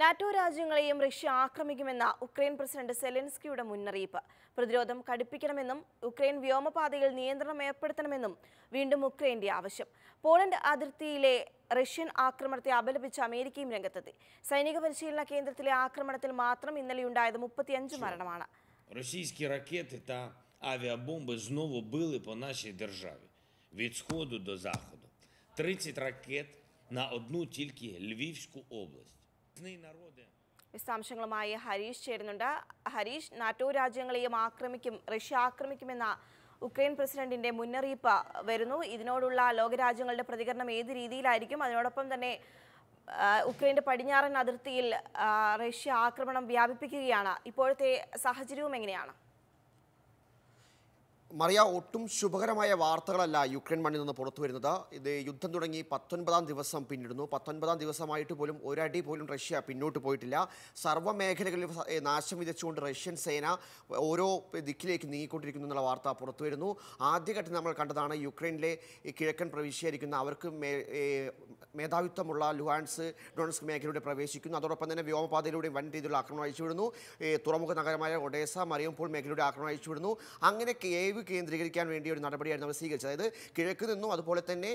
NATO രാജ്യങ്ങളെയും Russia ആക്രമിക്കുമെന്ന Ukraine president സെലൻസ്കിയുടെ മുന്നറിയിപ്പ് പ്രതിരോധം കടുപ്പിക്കണമെന്നും ഉക്രൈൻ വ്യോമപാതയിൽ നിയന്ത്രണം ഏർപ്പെടുത്തണമെന്നും വീണ്ടും ഉക്രൈന്റെ ആവശ്യം പോളണ്ട് അതിർത്തിയിലെ റഷ്യൻ ആക്രമണത്തെ അപലപിച്ച് അമേരിക്കയും രംഗത്തെത്തി സൈനിക പരിശീലന കേന്ദ്രത്തിലെ ആക്രമണത്തിൽ മാത്രം ഉണ്ടായത് മുപ്പത്തിയഞ്ച് മരണമാണ് Російські ракети та авіабомби знову били по нашій державі від сходу до заходу. 30 ракет на одну тільки Львівську область. വിശദാംശങ്ങളുമായി ഹരീഷ് ചേരുന്നുണ്ട് ഹരീഷ് നാറ്റോ രാജ്യങ്ങളെയും ആക്രമിക്കും റഷ്യ ആക്രമിക്കുമെന്ന ഉക്രൈൻ പ്രസിഡന്റിന്റെ മുന്നറിയിപ്പ് വരുന്നു ഇതിനോടുള്ള ലോകരാജ്യങ്ങളുടെ പ്രതികരണം ഏത് രീതിയിലായിരിക്കും അതിനോടൊപ്പം തന്നെ ഉക്രൈന്റെ പടിഞ്ഞാറൻ അതിർത്തിയിൽ റഷ്യ ആക്രമണം വ്യാപിപ്പിക്കുകയാണ് ഇപ്പോഴത്തെ സാഹചര്യവും എങ്ങനെയാണ് മറിയ ഒട്ടും ശുഭകരമായ വാർത്തകളല്ല യുക്രൈൻ മണ്ണിൽ നിന്ന് പുറത്തു വരുന്നത് ഇത് യുദ്ധം തുടങ്ങി പത്തൊൻപതാം ദിവസം പിന്നിടുന്നു പത്തൊൻപതാം ദിവസമായിട്ട് പോലും ഒരടി പോലും റഷ്യ പിന്നോട്ട് പോയിട്ടില്ല സർവ്വ മേഖലകളിൽ നാശം വിതച്ചുകൊണ്ട് റഷ്യൻ സേന ഓരോ ദിക്കിലേക്ക് നീങ്ങിക്കൊണ്ടിരിക്കുന്നു എന്നുള്ള വാർത്ത പുറത്തു വരുന്നു ആദ്യഘട്ടം നമ്മൾ കണ്ടതാണ് യുക്രൈനിലെ കിഴക്കൻ പ്രവിശ്യായിരിക്കുന്ന അവർക്ക് മേധാവിത്വമുള്ള ലുഹാൻസ് ഡോൺസ് മേഖലയിലൂടെ പ്രവേശിക്കുന്നു അതോടൊപ്പം തന്നെ വ്യോമപാതയിലൂടെ വൻ രീതിയിലുള്ള ആക്രമണം വിടുന്നു തുറമുഖ നഗരമായ ഒഡേസ മറിയംപോൾ മേഖലയിലൂടെ ആക്രമണം വിടുന്നു അങ്ങനെ ഏവ് കേന്ദ്രീകരിക്കാൻ വേണ്ടി ഒരു നടപടിയായിരുന്നു അവർ സ്വീകരിച്ചത് അതായത് കിഴക്ക് നിന്നും അതുപോലെ തന്നെ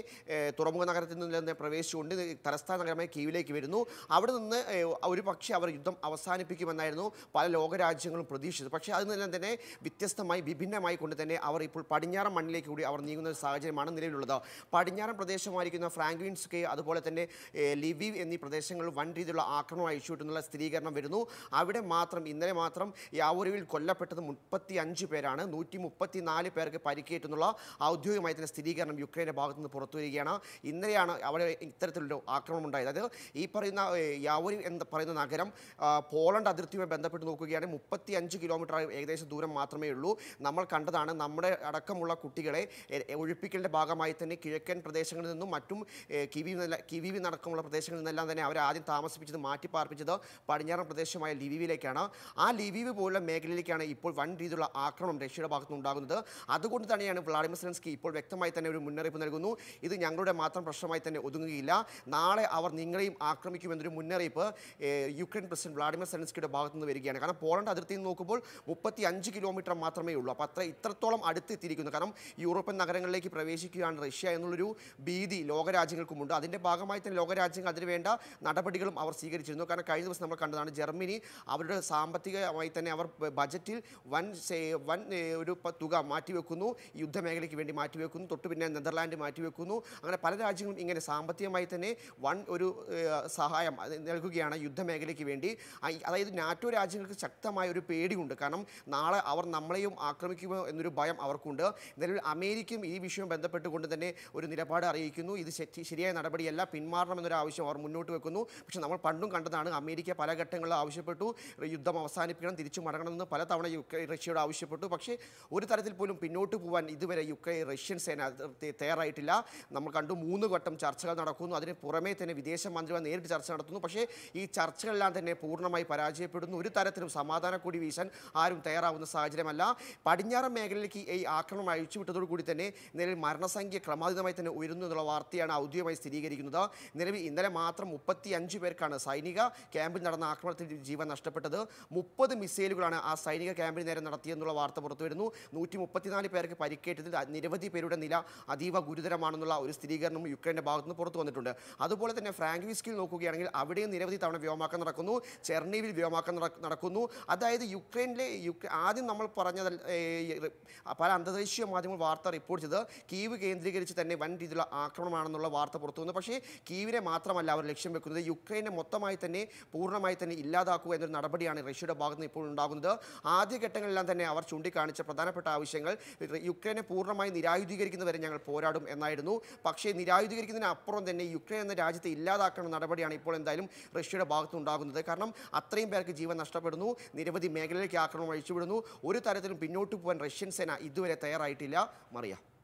തുറമുഖ നഗരത്തിൽ നിന്ന് പ്രവേശിച്ചുകൊണ്ട് തലസ്ഥാന നഗരമായ കീവിലേക്ക് വരുന്നു അവിടെ നിന്ന് ഒരു പക്ഷേ അവർ യുദ്ധം അവസാനിപ്പിക്കുമെന്നായിരുന്നു പല ലോകരാജ്യങ്ങളും പ്രതീക്ഷിച്ചത് പക്ഷേ നിന്നെല്ലാം തന്നെ വ്യത്യസ്തമായി വിഭിന്നമായി കൊണ്ട് തന്നെ അവർ ഇപ്പോൾ പടിഞ്ഞാറൻ മണ്ണിലേക്ക് കൂടി അവർ നീങ്ങുന്ന ഒരു സാഹചര്യമാണ് നിലവിലുള്ളത് പടിഞ്ഞാറൻ പ്രദേശമായിരിക്കുന്ന ഫ്രാങ്ക്വിൻസ്കെ അതുപോലെ തന്നെ ലിവിവ് എന്നീ പ്രദേശങ്ങളിൽ വൻ രീതിയിലുള്ള ആക്രമണം അഴിച്ചുവിട്ടുന്നുള്ള സ്ഥിരീകരണം വരുന്നു അവിടെ മാത്രം ഇന്നലെ മാത്രം യാവൂരുവിൽ കൊല്ലപ്പെട്ടത് മുപ്പത്തി അഞ്ച് പേരാണ് നൂറ്റി നാല് പേർക്ക് പരിക്കേറ്റെന്നുള്ള ഔദ്യോഗികമായി തന്നെ സ്ഥിരീകരണം യുക്രൈൻ്റെ ഭാഗത്തുനിന്ന് പുറത്തുവരികയാണ് ഇന്നലെയാണ് അവിടെ ഇത്തരത്തിലൊരു ആക്രമണം ഉണ്ടായത് അതായത് ഈ പറയുന്ന യാവോരിൻ എന്ന് പറയുന്ന നഗരം പോളണ്ട് അതിർത്തിയുമായി ബന്ധപ്പെട്ട് നോക്കുകയാണെങ്കിൽ മുപ്പത്തി അഞ്ച് കിലോമീറ്റർ ഏകദേശം ദൂരം മാത്രമേ ഉള്ളൂ നമ്മൾ കണ്ടതാണ് നമ്മുടെ അടക്കമുള്ള കുട്ടികളെ ഒഴിപ്പിക്കലിൻ്റെ ഭാഗമായി തന്നെ കിഴക്കൻ പ്രദേശങ്ങളിൽ നിന്നും മറ്റും കിവി കിവി നടക്കമുള്ള പ്രദേശങ്ങളിൽ നിന്നെല്ലാം തന്നെ അവരെ ആദ്യം താമസിപ്പിച്ചത് മാറ്റിപ്പാർപ്പിച്ചത് പടിഞ്ഞാറൻ പ്രദേശമായ ലിവിയിലേക്കാണ് ആ ലിവിവ് പോലുള്ള മേഖലയിലേക്കാണ് ഇപ്പോൾ വൻ രീതിയിലുള്ള ആക്രമണം റഷ്യയുടെ ഭാഗത്തുനിന്ന് ഉണ്ടാകുന്നത് അതുകൊണ്ട് തന്നെയാണ് വ്ളാഡിമിർ സെലൻസ്കി ഇപ്പോൾ വ്യക്തമായി തന്നെ ഒരു മുന്നറിയിപ്പ് നൽകുന്നു ഇത് ഞങ്ങളുടെ മാത്രം പ്രശ്നമായി തന്നെ ഒതുങ്ങുകയില്ല നാളെ അവർ നിങ്ങളെയും ആക്രമിക്കുമെന്നൊരു മുന്നറിയിപ്പ് യുക്രൈൻ പ്രസിഡന്റ് വ്ളാഡിമിർ സെലൻസ്കിയുടെ ഭാഗത്തുനിന്ന് വരികയാണ് കാരണം പോളണ്ട് അതിർത്തി നോക്കുമ്പോൾ മുപ്പത്തി അഞ്ച് കിലോമീറ്റർ മാത്രമേ ഉള്ളൂ അപ്പോൾ അത്ര ഇത്രത്തോളം അടുത്തെത്തിയിരിക്കുന്നു കാരണം യൂറോപ്യൻ നഗരങ്ങളിലേക്ക് പ്രവേശിക്കുകയാണ് റഷ്യ എന്നുള്ളൊരു ഭീതി ലോകരാജ്യങ്ങൾക്കുമുണ്ട് അതിൻ്റെ ഭാഗമായി തന്നെ ലോകരാജ്യങ്ങൾ അതിനുവേണ്ട നടപടികളും അവർ സ്വീകരിച്ചിരുന്നു കാരണം കഴിഞ്ഞ ദിവസം നമ്മൾ കണ്ടതാണ് ജർമ്മനി അവരുടെ സാമ്പത്തികമായി തന്നെ അവർ ബജറ്റിൽ വൻ വൻ ഒരു തുക മാറ്റിവെക്കുന്നു യുദ്ധമേഖലയ്ക്ക് വേണ്ടി മാറ്റിവെക്കുന്നു തൊട്ടു പിന്നെ നെതർലാൻഡ് മാറ്റിവെക്കുന്നു അങ്ങനെ പല രാജ്യങ്ങളും ഇങ്ങനെ സാമ്പത്തികമായി തന്നെ വൺ ഒരു സഹായം നൽകുകയാണ് യുദ്ധമേഖലയ്ക്ക് വേണ്ടി അതായത് നാറ്റോ രാജ്യങ്ങൾക്ക് ശക്തമായ ഒരു പേടിയുണ്ട് കാരണം നാളെ അവർ നമ്മളെയും ആക്രമിക്കുമോ എന്നൊരു ഭയം അവർക്കുണ്ട് നിലവിൽ അമേരിക്കയും ഈ വിഷയം ബന്ധപ്പെട്ടുകൊണ്ട് തന്നെ ഒരു നിലപാട് അറിയിക്കുന്നു ഇത് ശരിയായ നടപടിയല്ല എന്നൊരു ആവശ്യം അവർ മുന്നോട്ട് വെക്കുന്നു പക്ഷേ നമ്മൾ പണ്ടും കണ്ടതാണ് അമേരിക്ക പല ഘട്ടങ്ങളിലും ആവശ്യപ്പെട്ടു യുദ്ധം അവസാനിപ്പിക്കണം തിരിച്ചു മടങ്ങണമെന്ന് പലതവണ റഷ്യയോട് ആവശ്യപ്പെട്ടു പക്ഷേ ഒരു തരത്തിൽ പോലും പിന്നോട്ട് പോകാൻ ഇതുവരെ യുക്രൈൻ റഷ്യൻ സേന തയ്യാറായിട്ടില്ല നമ്മൾ കണ്ടു മൂന്ന് ഘട്ടം ചർച്ചകൾ നടക്കുന്നു അതിന് പുറമേ തന്നെ വിദേശ മന്ത്രിമാർ നേരിട്ട് ചർച്ച നടത്തുന്നു പക്ഷേ ഈ ചർച്ചകളെല്ലാം തന്നെ പൂർണ്ണമായി പരാജയപ്പെടുന്നു ഒരു തരത്തിലും സമാധാന കൂടി വീശാൻ ആരും തയ്യാറാവുന്ന സാഹചര്യമല്ല പടിഞ്ഞാറൻ മേഖലയിലേക്ക് ഈ ആക്രമണം അഴിച്ചുവിട്ടതോടുകൂടി തന്നെ നിലവിൽ മരണസംഖ്യ ക്രമാതീതമായി തന്നെ ഉയരുന്നു എന്നുള്ള വാർത്തയാണ് ഔദ്യോഗികമായി സ്ഥിരീകരിക്കുന്നത് നിലവിൽ ഇന്നലെ മാത്രം മുപ്പത്തി അഞ്ച് പേർക്കാണ് സൈനിക ക്യാമ്പിൽ നടന്ന ആക്രമണത്തിൽ ജീവൻ നഷ്ടപ്പെട്ടത് മുപ്പത് മിസൈലുകളാണ് ആ സൈനിക ക്യാമ്പിന് നേരെ നടത്തിയെന്നുള്ള വാർത്ത പുറത്തുവരുന്നു നൂറ്റി മുപ്പത്തിനാല് പേർക്ക് പരിക്കേറ്റതിൽ നിരവധി പേരുടെ നില അതീവ ഗുരുതരമാണെന്നുള്ള ഒരു സ്ഥിരീകരണം യുക്രൈൻ്റെ ഭാഗത്തുനിന്ന് പുറത്തു വന്നിട്ടുണ്ട് അതുപോലെ തന്നെ വിസ്കിൽ നോക്കുകയാണെങ്കിൽ അവിടെയും നിരവധി തവണ വ്യോമാക്കം നടക്കുന്നു ചെർണീവിൽ വ്യോമാക്കം നടക്കുന്നു അതായത് യുക്രൈനിലെ ആദ്യം നമ്മൾ പറഞ്ഞത് പല അന്തർദേശീയ മാധ്യമങ്ങൾ വാർത്ത റിപ്പോർട്ട് ചെയ്ത് കീവ് കേന്ദ്രീകരിച്ച് തന്നെ വൻ രീതിയിലുള്ള ആക്രമണമാണെന്നുള്ള വാർത്ത പുറത്തു വന്നു പക്ഷേ കീവിനെ മാത്രമല്ല അവർ ലക്ഷ്യം വെക്കുന്നത് യുക്രൈനെ മൊത്തമായി തന്നെ പൂർണ്ണമായി തന്നെ ഇല്ലാതാക്കുക എന്നൊരു നടപടിയാണ് റഷ്യയുടെ ഭാഗത്ത് നിന്ന് ഇപ്പോൾ ഉണ്ടാകുന്നത് ആദ്യഘട്ടങ്ങളിലെല്ലാം തന്നെ അവർ ചൂണ്ടിക്കാണിച്ച പ്രധാനപ്പെട്ട ആവശ്യം ആവശ്യങ്ങൾ യുക്രൈനെ പൂർണ്ണമായി നിരായുധീകരിക്കുന്നവരെ ഞങ്ങൾ പോരാടും എന്നായിരുന്നു പക്ഷേ നിരായുധീകരിക്കുന്നതിനപ്പുറം അപ്പുറം തന്നെ യുക്രൈൻ എന്ന രാജ്യത്തെ ഇല്ലാതാക്കുന്ന നടപടിയാണ് ഇപ്പോൾ എന്തായാലും റഷ്യയുടെ ഭാഗത്തുണ്ടാകുന്നത് കാരണം അത്രയും പേർക്ക് ജീവൻ നഷ്ടപ്പെടുന്നു നിരവധി മേഖലയിലേക്ക് ആക്രമണം അഴിച്ചുവിടുന്നു ഒരു തരത്തിലും പിന്നോട്ട് പോകാൻ റഷ്യൻ സേന ഇതുവരെ തയ്യാറായിട്ടില്ല മറിയാം